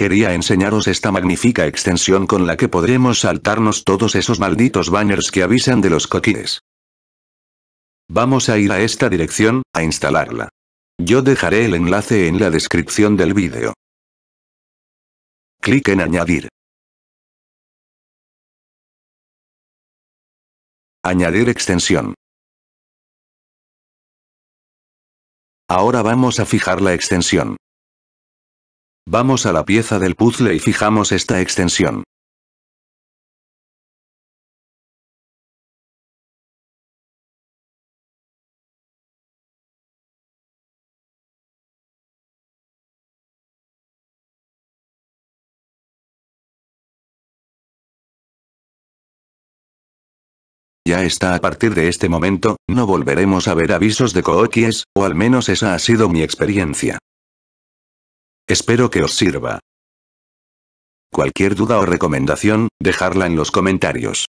Quería enseñaros esta magnífica extensión con la que podremos saltarnos todos esos malditos banners que avisan de los coquines. Vamos a ir a esta dirección, a instalarla. Yo dejaré el enlace en la descripción del vídeo. Clic en añadir. Añadir extensión. Ahora vamos a fijar la extensión. Vamos a la pieza del puzzle y fijamos esta extensión. Ya está a partir de este momento, no volveremos a ver avisos de cookies, o al menos esa ha sido mi experiencia. Espero que os sirva. Cualquier duda o recomendación, dejarla en los comentarios.